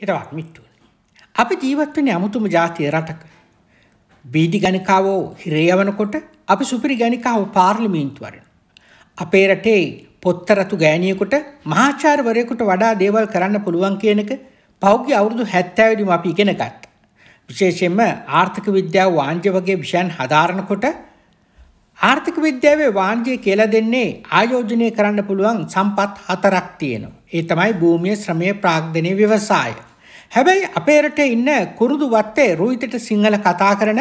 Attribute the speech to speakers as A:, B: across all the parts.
A: හිතවත් මිට්ටුව. අප ජීවත්වන අමුතුම ජාතිය රටක. බීඩි ගණිකාවෝ හිරේයවනකොට අපි සුපිරි ගණිකාව පාර්ලිමීන්තුවරෙන. අපේ රටේ පොත්තරතු ගෑනියකුට මහාචාර්වරයකුට වඩා දේවල් කරන්න පුළුවන් කියනක පෞග්‍ය අවුරුදු හැත්තෑවිඩිම අපි ඉගෙනගත්. විශේෂයෙන්ම ආර්ථික විද්‍යාව වාන්ජ්‍ය වගේ විෂයන් හදාරණකොට ආර්ථික විද්‍යාවේ වාන්ජය කියලා දෙන්නේ ආයෝජනය කරන්න පුළුවන් සම්පත් හතරක් තියෙනවා. ඒ තමයි භූමිය ශ්‍රමය ප්‍රාග්ධනය ව්‍යවසාය. හැබැයි අපේ රටේ ඉන්න කුරුදු වත්තේ රුහිතට සිංහල කතා කරන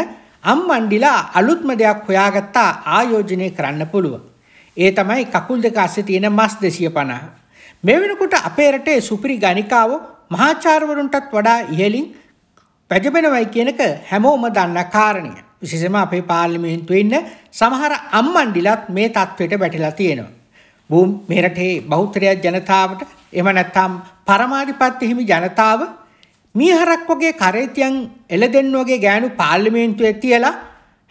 A: අම්මණ්ඩිලා අලුත්ම දෙයක් හොයාගත්තා ආයෝජනය කරන්න පුළුවන්. ඒ තමයි කකුල් දෙක අස්සේ තියෙන මස් 250. මේ වෙනකොට අපේ රටේ සුපිරි ගණිකාවෝ මහාචාර්යවරුන්ටත් වඩා ඉහළින් පැජබෙනවයි කියනක හැමෝම දන්න කාරණය. විශේෂම අපේ පාර්ලිමේන්තුවේ ඉන්න සමහර අම්මණ්ඩිලත් මේ தത്വෙට වැටලා තියෙනවා. මේ රටේ බෞද්ධ ජනතාවට එහෙම නැත්නම් පරමාධිපත්‍ය හිමි ජනතාව මීහරක් වගේ කරේතියන් එළදෙන්න වගේ ගෑනු පාර්ලිමේන්තුවේ තියලා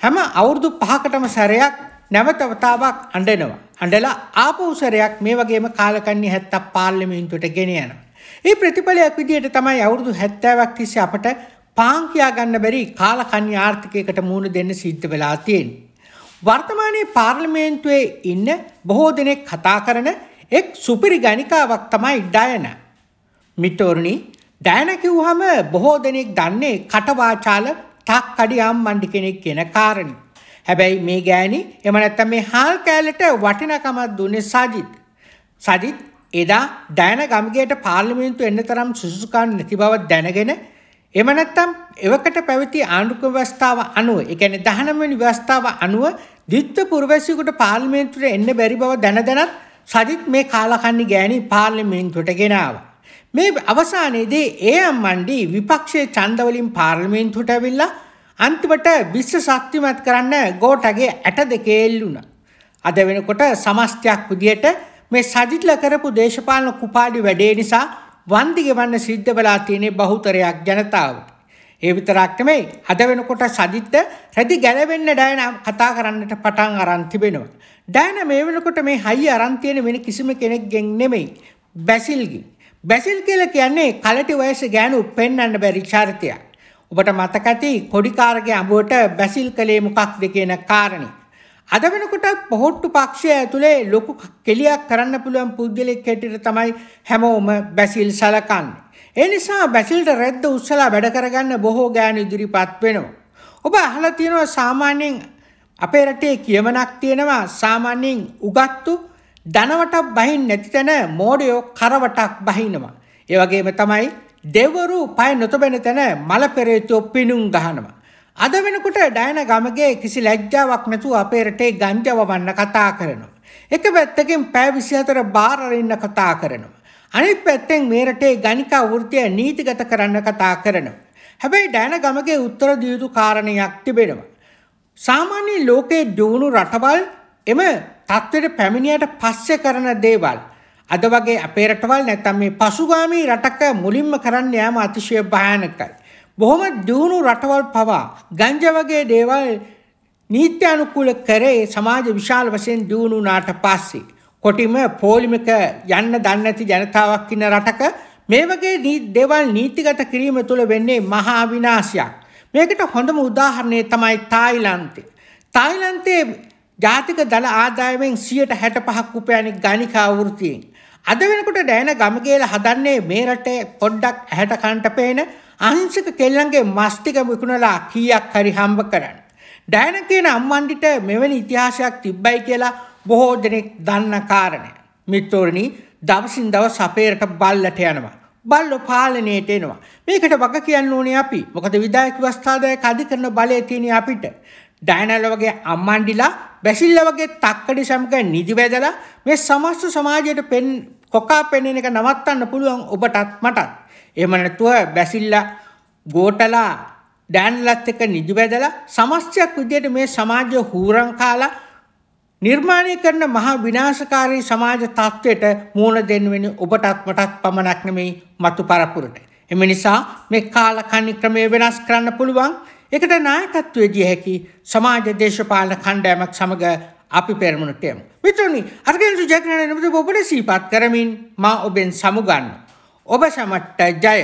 A: හැම අවුරුදු පහකටම සැරයක් නැවතවතාවක් අඬනවා. අඬලා ආපහු සැරයක් මේ වගේම කාලකන්ණි 70ක් පාර්ලිමේන්තුවට ගෙන යනවා. ඒ ප්‍රතිඵලයක් විදිහට තමයි අවුරුදු 70ක් තිස්සේ අපට පාන් කියා ගන්න බැරි කාලකන්ණි ආර්ථිකයකට මුහුණ දෙන්න සිද්ධ වෙලා තියෙන්නේ. වර්තමානයේ පාර්ලිමේන්තුවේ ඉන්න බොහෝ දෙනෙක් කතා කරන එක් සුපිරි ගණිකාවක් තමයි ඩයන. මිතෝරණි ඩයන කිව්වහම බොහෝ දෙනෙක් දන්නේ කටවාචාල තාක්කඩියම් මණ්ඩි කෙනෙක් කියන කාරණේ. හැබැයි මේ ගෑණි එම නැත්තම් මේ හාල් කෑල්ලට වටිනකමක් දුන්නේ සජිත්. සජිත් එදා ඩයන ගම්ගේට පාර්ලිමේන්තු එන්න තරම් සුසුකම් නැති බව දැනගෙන එම නැත්තම් එවකට පැවති ආණ්ඩුක ව්‍යවස්ථාව අනුව ඒ කියන්නේ 19 වෙනි ව්‍යවස්ථාව අනුව ද්විත්ව පුරවැසියෙකුට පාර්ලිමේන්තුවට එන්න බැරි බව දැන දැනත් සජිත් මේ කාලකන්නි ගෑණි පාර්ලිමේන්තුවට ගෙනාවා. මේ අවසානයේදී ඒ අම්මණ්ඩි විපක්ෂයේ ඡන්දවලින් පාර්ලිමේන්තුවට ඇවිල්ලා අන්තිමට විශ්ව ශක්තිමත් කරන්න ගෝටගේ ඇට දෙකේ එල්ලුණා. අද වෙනකොට සමස්තයක් විදියට මේ සජිත්ලා කරපු දේශපාලන කුපාඩි වැඩේ නිසා වන්දි ගෙවන්න සිද්ධ වෙලා තියෙන බහුතරයක් ජනතාවට. ඒ විතරක් නෙමෙයි අද වෙනකොට සජිත්ද රැදි ගැලවෙන්න ඩයන කතා කරන්නට පටන් අරන් තිබෙනවා. ඩයන මේ වෙනකොට මේ හයි අරන් තියෙන වෙන කිසිම කෙනෙක්ගෙන් නෙමෙයි බැසිල්ගෙන්. බැසිල් කියලා කියන්නේ කලටි වයස ගෑනු පෙන්වන්න බැරි චරිතයක්. ඔබට මතක ඇති කොඩිකාරගේ අඹුවට බැසිල් කලේ මොකක්ද කියන කාරණේ. අද වෙනකොට පොහොට්ටු පක්ෂය ඇතුලේ ලොකු කෙලියක් කරන්න පුළුවන් පුද්ගලෙක් හැටියට තමයි හැමෝම බැසිල් සලකන්නේ. ඒ නිසා බැසිල්ට රැද්ද උස්සලා වැඩ කරගන්න බොහෝ ගෑනු ඉදිරිපත් වෙනවා. ඔබ අහලා තියෙනවා සාමාන්‍යයෙන් අපේ රටේ කියමනක් තියෙනවා සාමාන්‍යයෙන් උගත්තු ධනවටක් බහින් නැති තැන මෝඩයෝ කරවටක් බහිනවා. ඒ වගේම තමයි දෙවරු පය නොතබෙන තැන මල පෙරේතෝ පිණුම් ගහනවා. අද වෙනකොට ඩයන ගමගේ කිසි ලැජ්ජාවක් නැතුව අපේ රටේ ගංජවවන්න කතා කරනවා. එක පැත්තකින් පැය 24 බාර අරින්න කතා කරනවා. අනිත් පැත්තෙන් මේ රටේ ගණිකා වෘත්තිය නීතිගත කරන්න කතා කරනවා. හැබැයි ඩෑන ගමගේ උත්තර දිය යුතු කාරණයක් තිබෙනවා. සාමාන්‍ය ලෝකයේ දියුණු රටවල් එම තත්ත්වයට පැමිණියට පස්සේ කරන දේවල් අද වගේ අපේ රටවල් නැත්නම් මේ පසුගාමී රටක මුලින්ම කරන්න යාම අතිශය භයානකයි. බොහොම දියුණු රටවල් පවා ගංජා වගේ දේවල් නීත්‍යානුකූල කරේ සමාජ විශාල වශයෙන් දියුණු වුණාට පස්සේ කොටිම පෝලිමික යන්න දන්නේ නැති ජනතාවක් ඉන්න රටක මේ වගේ දේවල් නීතිගත කිරීම තුළ වෙන්නේ මහා විනාශයක්. මේකට හොඳම උදාහරණය තමයි තායිලන්තේ. තායිලන්තයේ ජාතික දළ ආදායමෙන් 165ක් උපයන ගණිකා වෘත්තියෙන් අද වෙනකොට ඩෑන ගමගේල හදන්නේ මේ රටේ පොඩ්ඩක් ඇහැට කන්ට පේන අහිංසක කෙල්ලන්ගේ මස්තික විකුණලා කීයක් හරි හම්බ කරන්න. ඩෑන කියන අම්මන්ඩිට මෙවැනි ඉතිහාසයක් තිබ්බයි කියලා බොහෝ දෙනෙක් දන්න කාරණය. මිත්‍රෝරණී දවසින් දවස් අපේරට බල්ලට යනවා. බල්ලො පාලනයට එනවා. මේකට වග කියන්න ඕනේ අපි. මොකද විදායක වස්ථාදායක අධිකරණ බලය තියෙන අපිට. ඩයනල් වගේ අම්මන්ඩිලා බැසිල්ල වගේ තක්කඩි සමග නිදි වැදලා මේ සමස්ත සමාජයට පෙන් කොකා පෙන්වන එක නවත්තන්න පුළුවන් ඔබටත් මටත්. එහෙම නැතුව බැසිල්ලා ගෝටලා ඩෑන්ලත් එක නිදි වැදලා සමස්තයක් විදියට මේ සමාජය හූරං කාලා නිර්මාණය කරන මහා විනාශකාරී සමාජ තත්ත්වයට මූණ දෙන්න වෙන ඔබටත් මටත් පමණක් නෙමෙයි මතු පරපුරට. එම නිසා මේ කාලකන්ණි ක්‍රමය වෙනස් කරන්න පුළුවන්. ඒකට නායකත්වයේ දිය හැකි සමාජ දේශපාලන කණ්ඩායමක් සමග අපි පෙරමුණට යමු. මිත්‍රනි, අර්ගෙන් සුජයක්‍රණ නිමුද ඔබට සීපත් කරමින් මා ඔබෙන් සමුගන්න. ඔබ සමට්ට ජය.